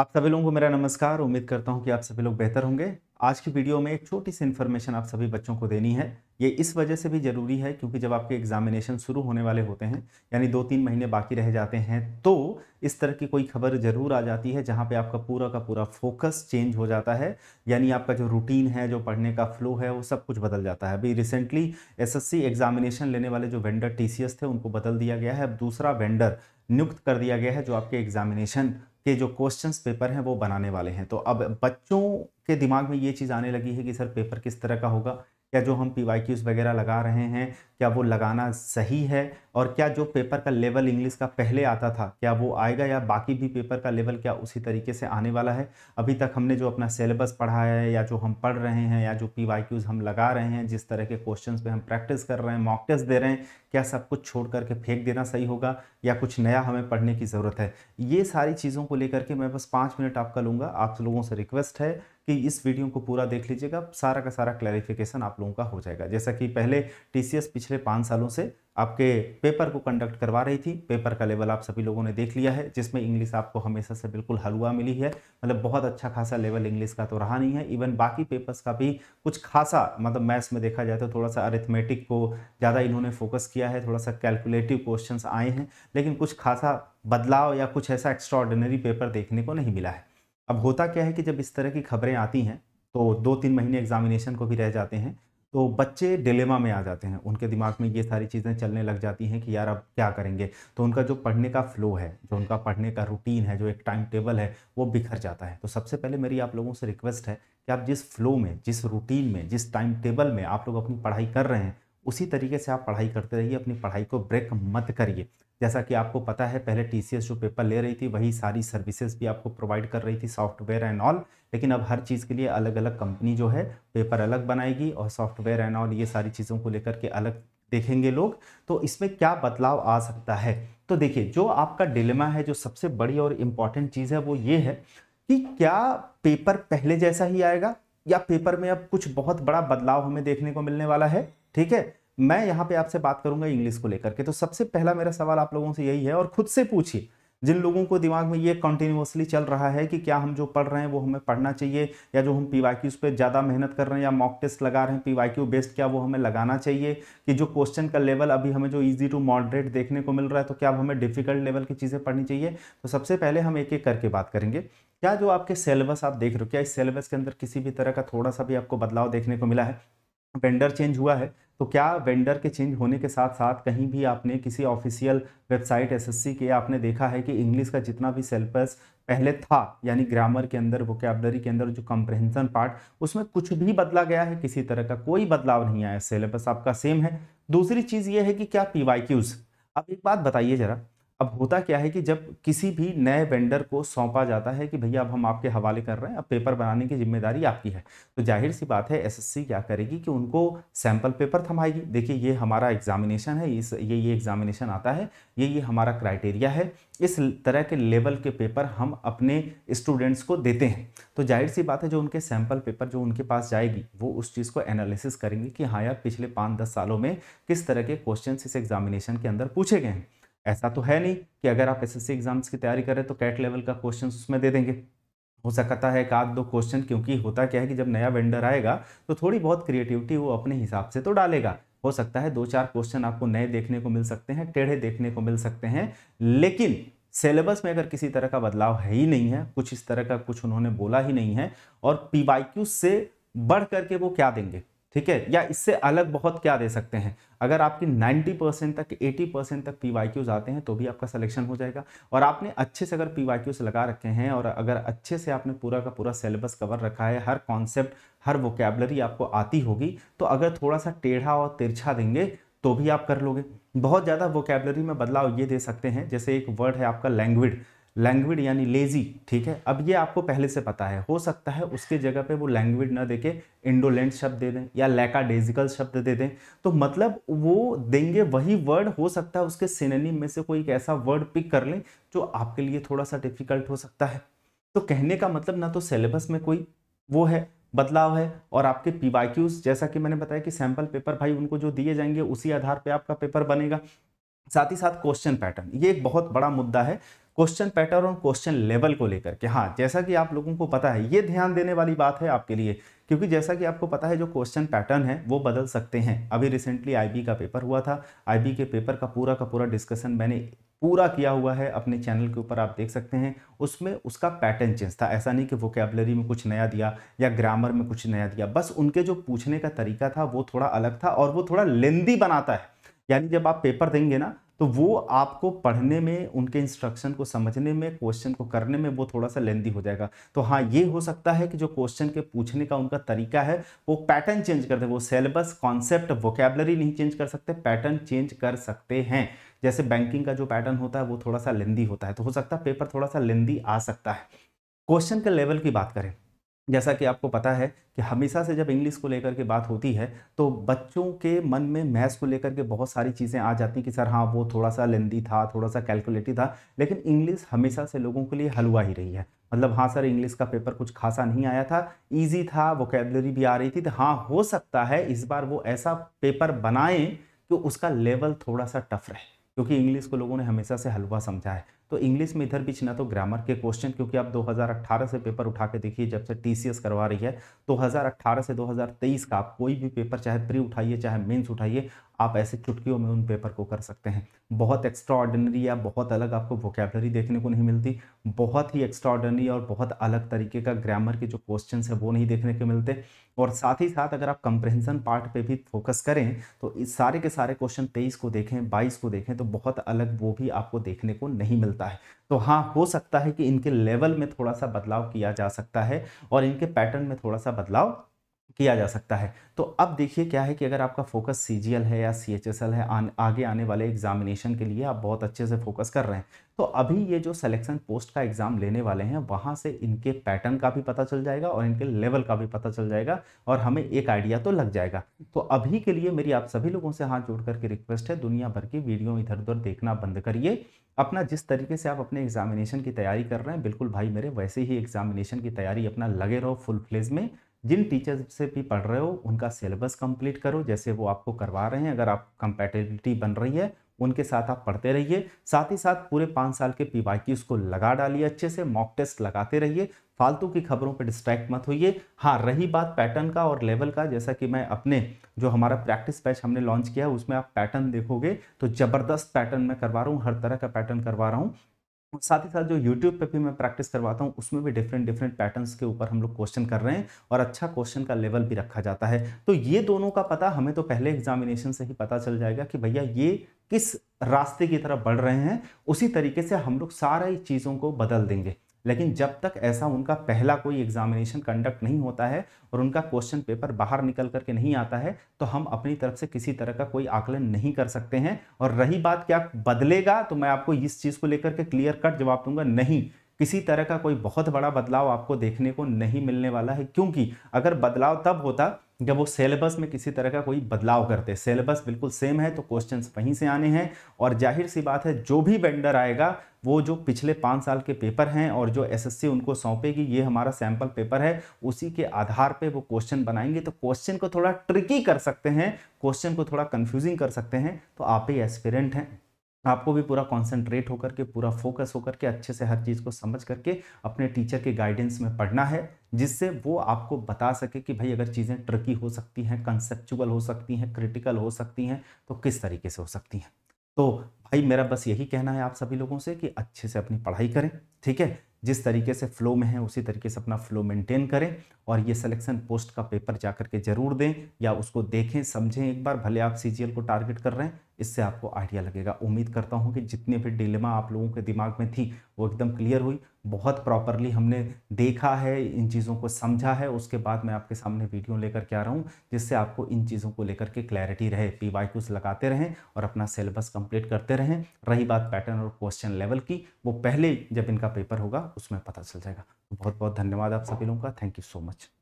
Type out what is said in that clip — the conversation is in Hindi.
आप सभी लोगों को मेरा नमस्कार उम्मीद करता हूं कि आप सभी लोग बेहतर होंगे आज की वीडियो में एक छोटी सी इन्फॉर्मेशन आप सभी बच्चों को देनी है ये इस वजह से भी ज़रूरी है क्योंकि जब आपके एग्जामिनेशन शुरू होने वाले होते हैं यानी दो तीन महीने बाकी रह जाते हैं तो इस तरह की कोई खबर ज़रूर आ जाती है जहाँ पे आपका पूरा का पूरा फोकस चेंज हो जाता है यानी आपका जो रूटीन है जो पढ़ने का फ्लो है वो सब कुछ बदल जाता है अभी रिसेंटली एस एग्जामिनेशन लेने वाले जो वेंडर टी थे उनको बदल दिया गया है अब दूसरा वेंडर नियुक्त कर दिया गया है जो आपके एग्जामिनेशन के जो क्वेश्चंस पेपर हैं वो बनाने वाले हैं तो अब बच्चों के दिमाग में ये चीज़ आने लगी है कि सर पेपर किस तरह का होगा क्या जो हम पी वाई क्यूज़ वगैरह लगा रहे हैं क्या वो लगाना सही है और क्या जो पेपर का लेवल इंग्लिश का पहले आता था क्या वो आएगा या बाकी भी पेपर का लेवल क्या उसी तरीके से आने वाला है अभी तक हमने जो अपना सिलेबस पढ़ा है या जो हम पढ़ रहे हैं या जो पी वाई क्यूज़ हम लगा रहे हैं जिस तरह के क्वेश्चन पर हम प्रैक्टिस कर रहे हैं मॉक टेस्ट दे रहे हैं क्या सब कुछ छोड़ करके फेंक देना सही होगा या कुछ नया हमें पढ़ने की ज़रूरत है ये सारी चीज़ों को लेकर के मैं बस पाँच मिनट आपका लूँगा आप लोगों से रिक्वेस्ट है कि इस वीडियो को पूरा देख लीजिएगा सारा का सारा क्लैरिफिकेशन आप लोगों का हो जाएगा जैसा कि पहले टीसीएस पिछले पाँच सालों से आपके पेपर को कंडक्ट करवा रही थी पेपर का लेवल आप सभी लोगों ने देख लिया है जिसमें इंग्लिश आपको हमेशा से बिल्कुल हलवा मिली है मतलब बहुत अच्छा खासा लेवल इंग्लिश का तो रहा नहीं है इवन बाकी पेपर्स का भी कुछ खासा मतलब मैथ्स में देखा जाए तो थोड़ा सा अरिथमेटिक को ज़्यादा इन्होंने फोकस किया है थोड़ा सा कैलकुलेटिव क्वेश्चन आए हैं लेकिन कुछ खासा बदलाव या कुछ ऐसा एक्स्ट्रॉर्डिनरी पेपर देखने को नहीं मिला है अब होता क्या है कि जब इस तरह की खबरें आती हैं तो दो तीन महीने एग्जामिनेशन को भी रह जाते हैं तो बच्चे डिलेमा में आ जाते हैं उनके दिमाग में ये सारी चीज़ें चलने लग जाती हैं कि यार अब क्या करेंगे तो उनका जो पढ़ने का फ्लो है जो उनका पढ़ने का रूटीन है जो एक टाइम टेबल है वो बिखर जाता है तो सबसे पहले मेरी आप लोगों से रिक्वेस्ट है कि आप जिस फ्लो में जिस रूटीन में जिस टाइम टेबल में आप लोग अपनी पढ़ाई कर रहे हैं उसी तरीके से आप पढ़ाई करते रहिए अपनी पढ़ाई को ब्रेक मत करिए जैसा कि आपको पता है पहले टी जो पेपर ले रही थी वही सारी सर्विसेज भी आपको प्रोवाइड कर रही थी सॉफ्टवेयर एंड ऑल लेकिन अब हर चीज़ के लिए अलग अलग कंपनी जो है पेपर अलग बनाएगी और सॉफ्टवेयर एंड ऑल ये सारी चीज़ों को लेकर के अलग देखेंगे लोग तो इसमें क्या बदलाव आ सकता है तो देखिए जो आपका डिलेमा है जो सबसे बड़ी और इम्पॉर्टेंट चीज़ है वो ये है कि क्या पेपर पहले जैसा ही आएगा या पेपर में अब कुछ बहुत बड़ा बदलाव हमें देखने को मिलने वाला है ठीक है मैं यहाँ पे आपसे बात करूंगा इंग्लिश को लेकर के तो सबसे पहला मेरा सवाल आप लोगों से यही है और खुद से पूछिए जिन लोगों को दिमाग में ये कंटिन्यूसली चल रहा है कि क्या हम जो पढ़ रहे हैं वो हमें पढ़ना चाहिए या जो हम पी वाई क्यूज़ पर ज़्यादा मेहनत कर रहे हैं या मॉक टेस्ट लगा रहे हैं पी वाई क्यू बेस्ड क्या वो हमें लगाना चाहिए कि जो क्वेश्चन का लेवल अभी हमें जो ईजी टू मॉडरेट देखने को मिल रहा है तो क्या हमें डिफिकल्ट लेवल की चीज़ें पढ़नी चाहिए तो सबसे पहले हम एक एक करके बात करेंगे क्या जो आपके सिलेबस आप देख रहे हो क्या इस सिलेबस के अंदर किसी भी तरह का थोड़ा सा भी आपको बदलाव देखने को मिला है वेंडर चेंज हुआ है तो क्या वेंडर के चेंज होने के साथ साथ कहीं भी आपने किसी ऑफिशियल वेबसाइट एसएससी के आपने देखा है कि इंग्लिश का जितना भी सिलेबस पहले था यानी ग्रामर के अंदर वोकेबलरी के अंदर जो कंप्रहेंसन पार्ट उसमें कुछ भी बदला गया है किसी तरह का कोई बदलाव नहीं आया सिलेबस आपका सेम है दूसरी चीज़ ये है कि क्या पी अब एक बात बताइए ज़रा अब होता क्या है कि जब किसी भी नए वेंडर को सौंपा जाता है कि भैया अब हम आपके हवाले कर रहे हैं अब पेपर बनाने की जिम्मेदारी आपकी है तो जाहिर सी बात है एसएससी क्या करेगी कि उनको सैम्पल पेपर थमाएगी देखिए ये हमारा एग्जामिनेशन है इस ये ये एग्जामिनेशन आता है ये ये हमारा क्राइटेरिया है इस तरह के लेवल के पेपर हम अपने स्टूडेंट्स को देते हैं तो जाहिर सी बात है जो उनके सैम्पल पेपर जो उनके पास जाएगी वो उस चीज़ को एनालिसिस करेंगे कि हाँ यार पिछले पाँच दस सालों में किस तरह के क्वेश्चन इस एग्जामिनेशन के अंदर पूछे गए हैं ऐसा तो है नहीं कि अगर आप एसएससी एग्ज़ाम्स की तैयारी करें तो कैट लेवल का क्वेश्चन उसमें दे देंगे हो सकता है एक आध दो क्वेश्चन क्योंकि होता क्या है कि जब नया वेंडर आएगा तो थोड़ी बहुत क्रिएटिविटी वो अपने हिसाब से तो डालेगा हो सकता है दो चार क्वेश्चन आपको नए देखने को मिल सकते हैं टेढ़े देखने को मिल सकते हैं लेकिन सिलेबस में अगर किसी तरह का बदलाव है ही नहीं है कुछ इस तरह का कुछ उन्होंने बोला ही नहीं है और पी से बढ़ करके वो क्या देंगे ठीक है या इससे अलग बहुत क्या दे सकते हैं अगर आपकी 90 परसेंट तक 80 परसेंट तक पी वाई आते हैं तो भी आपका सिलेक्शन हो जाएगा और आपने अच्छे से अगर पी वाई लगा रखे हैं और अगर अच्छे से आपने पूरा का पूरा सिलेबस कवर रखा है हर कॉन्सेप्ट हर वोकेबलरी आपको आती होगी तो अगर थोड़ा सा टेढ़ा और तिरछा देंगे तो भी आप कर लोगे बहुत ज़्यादा वोकेबलरी में बदलाव ये दे सकते हैं जैसे एक वर्ड है आपका लैंग्वेज लैंग्विड यानी लेजी ठीक है अब ये आपको पहले से पता है हो सकता है उसके जगह पे वो लैंग्विड ना देके इंडोलेंट शब्द दे दें या लैकाडेजिकल शब्द दे दें तो मतलब वो देंगे वही वर्ड हो सकता है उसके सिनेनिम में से कोई एक ऐसा वर्ड पिक कर लें जो आपके लिए थोड़ा सा डिफिकल्ट हो सकता है तो कहने का मतलब ना तो सिलेबस में कोई वो है बदलाव है और आपके पी जैसा कि मैंने बताया कि सैम्पल पेपर भाई उनको जो दिए जाएंगे उसी आधार पर आपका पेपर बनेगा साथ ही साथ क्वेश्चन पैटर्न ये एक बहुत बड़ा मुद्दा है क्वेश्चन पैटर्न और क्वेश्चन लेवल को लेकर के हाँ जैसा कि आप लोगों को पता है ये ध्यान देने वाली बात है आपके लिए क्योंकि जैसा कि आपको पता है जो क्वेश्चन पैटर्न है वो बदल सकते हैं अभी रिसेंटली आईबी का पेपर हुआ था आईबी के पेपर का पूरा का पूरा डिस्कशन मैंने पूरा किया हुआ है अपने चैनल के ऊपर आप देख सकते हैं उसमें उसका पैटर्न चेंज था ऐसा नहीं कि वोकेबलरी में कुछ नया दिया या ग्रामर में कुछ नया दिया बस उनके जो पूछने का तरीका था वो थोड़ा अलग था और वो थोड़ा लेंदी बनाता है यानी जब आप पेपर देंगे ना तो वो आपको पढ़ने में उनके इंस्ट्रक्शन को समझने में क्वेश्चन को करने में वो थोड़ा सा लेंदी हो जाएगा तो हाँ ये हो सकता है कि जो क्वेश्चन के पूछने का उनका तरीका है वो पैटर्न चेंज कर दे वो सिलेबस कॉन्सेप्ट वोकेबलरी नहीं चेंज कर सकते पैटर्न चेंज कर सकते हैं जैसे बैंकिंग का जो पैटर्न होता है वो थोड़ा सा लेंदी होता है तो हो सकता है पेपर थोड़ा सा लेंदी आ सकता है क्वेश्चन के लेवल की बात करें जैसा कि आपको पता है कि हमेशा से जब इंग्लिश को लेकर के बात होती है तो बच्चों के मन में मैथ्स को लेकर के बहुत सारी चीज़ें आ जाती हैं कि सर हाँ वो थोड़ा सा लेंदी था थोड़ा सा कैलकुलेटिव था लेकिन इंग्लिश हमेशा से लोगों के लिए हलवा ही रही है मतलब हाँ सर इंग्लिश का पेपर कुछ खासा नहीं आया था ईजी था वोकेबलरी भी आ रही थी तो हाँ हो सकता है इस बार वो ऐसा पेपर बनाएं कि उसका लेवल थोड़ा सा टफ रहे क्योंकि इंग्लिश को लोगों ने हमेशा से हलवा समझा है तो इंग्लिश में इधर बीच ना तो ग्रामर के क्वेश्चन क्योंकि आप 2018 से पेपर उठा के देखिए जब से टीसीएस करवा रही है 2018 से 2023 का आप कोई भी पेपर चाहे प्री उठाइए चाहे मेंस उठाइए आप ऐसे चुटकियों में उन पेपर को कर सकते हैं बहुत एक्स्ट्राऑर्डनरी या बहुत अलग आपको वोकेबलरी देखने को नहीं मिलती बहुत ही एक्स्ट्राऑर्डनरी और बहुत अलग तरीके का ग्रामर के जो क्वेश्चन है वो नहीं देखने को मिलते और साथ ही साथ अगर आप कंप्रहेंशन पार्ट पे भी फोकस करें तो इस सारे के सारे क्वेश्चन तेईस को देखें बाईस को देखें तो बहुत अलग वो भी आपको देखने को नहीं मिलता है तो हाँ हो सकता है कि इनके लेवल में थोड़ा सा बदलाव किया जा सकता है और इनके पैटर्न में थोड़ा सा बदलाव किया जा सकता है तो अब देखिए क्या है कि अगर आपका फोकस सी है या सी है आ, आगे आने वाले एग्जामिनेशन के लिए आप बहुत अच्छे से फोकस कर रहे हैं तो अभी ये जो सिलेक्शन पोस्ट का एग्ज़ाम लेने वाले हैं वहाँ से इनके पैटर्न का भी पता चल जाएगा और इनके लेवल का भी पता चल जाएगा और हमें एक आइडिया तो लग जाएगा तो अभी के लिए मेरी आप सभी लोगों से हाथ जोड़ करके रिक्वेस्ट है दुनिया भर की वीडियो इधर उधर देखना बंद करिए अपना जिस तरीके से आप अपने एग्जामिनेशन की तैयारी कर रहे हैं बिल्कुल भाई मेरे वैसे ही एग्जामिनेशन की तैयारी अपना लगे रहो फुल फ्लेज में जिन टीचर्स से भी पढ़ रहे हो उनका सिलेबस कंप्लीट करो जैसे वो आपको करवा रहे हैं अगर आप कंपेटेबिलिटी बन रही है उनके साथ आप पढ़ते रहिए साथ ही साथ पूरे पाँच साल के पी वाई को लगा डालिए अच्छे से मॉक टेस्ट लगाते रहिए फालतू की खबरों पर डिस्ट्रैक्ट मत होइए हाँ रही बात पैटर्न का और लेवल का जैसा कि मैं अपने जो हमारा प्रैक्टिस बैच हमने लॉन्च किया है उसमें आप पैटर्न देखोगे तो ज़बरदस्त पैटर्न मैं करवा रहा हूँ हर तरह का पैटर्न करवा रहा हूँ साथ ही साथ जो यूट्यूब पे भी मैं प्रैक्टिस करवाता हूँ उसमें भी डिफरेंट डिफरेंट पैटर्न्स के ऊपर हम लोग क्वेश्चन कर रहे हैं और अच्छा क्वेश्चन का लेवल भी रखा जाता है तो ये दोनों का पता हमें तो पहले एग्जामिनेशन से ही पता चल जाएगा कि भैया ये किस रास्ते की तरफ बढ़ रहे हैं उसी तरीके से हम लोग सारी चीज़ों को बदल देंगे लेकिन जब तक ऐसा उनका पहला कोई एग्जामिनेशन कंडक्ट नहीं होता है और उनका क्वेश्चन पेपर बाहर निकल करके नहीं आता है तो हम अपनी तरफ से किसी तरह का कोई आकलन नहीं कर सकते हैं और रही बात क्या बदलेगा तो मैं आपको इस चीज़ को लेकर के क्लियर कट जवाब दूंगा नहीं किसी तरह का कोई बहुत बड़ा बदलाव आपको देखने को नहीं मिलने वाला है क्योंकि अगर बदलाव तब होता जब वो सिलेबस में किसी तरह का कोई बदलाव करते सिलेबस बिल्कुल सेम है तो क्वेश्चंस वहीं से आने हैं और जाहिर सी बात है जो भी वेंडर आएगा वो जो पिछले पाँच साल के पेपर हैं और जो एसएससी उनको सौंपेगी ये हमारा सैम्पल पेपर है उसी के आधार पे वो क्वेश्चन बनाएंगे तो क्वेश्चन को थोड़ा ट्रिकी कर सकते हैं क्वेश्चन को थोड़ा कन्फ्यूजिंग कर सकते हैं तो आप ही एस्पिरेंट हैं आपको भी पूरा कंसंट्रेट होकर के पूरा फोकस होकर के अच्छे से हर चीज़ को समझ करके अपने टीचर के गाइडेंस में पढ़ना है जिससे वो आपको बता सके कि भाई अगर चीज़ें ट्रकी हो सकती हैं कंसेप्चुअल हो सकती हैं क्रिटिकल हो सकती हैं तो किस तरीके से हो सकती हैं तो भाई मेरा बस यही कहना है आप सभी लोगों से कि अच्छे से अपनी पढ़ाई करें ठीक है जिस तरीके से फ्लो में है उसी तरीके से अपना फ्लो मेंटेन करें और ये सिलेक्शन पोस्ट का पेपर जा करके ज़रूर दें या उसको देखें समझें एक बार भले आप सी को टारगेट कर रहे हैं इससे आपको आइडिया लगेगा उम्मीद करता हूँ कि जितने भी डिलेमा आप लोगों के दिमाग में थी वो एकदम क्लियर हुई बहुत प्रॉपरली हमने देखा है इन चीज़ों को समझा है उसके बाद मैं आपके सामने वीडियो लेकर के आ रहा हूँ जिससे आपको इन चीज़ों को लेकर के क्लैरिटी रहे पी वाई लगाते रहें और अपना सिलेबस कंप्लीट करते रहें रही बात पैटर्न और क्वेश्चन लेवल की वो पहले जब इनका पेपर होगा उसमें पता चल जाएगा बहुत बहुत धन्यवाद आप सभी लोगों का थैंक यू सो मच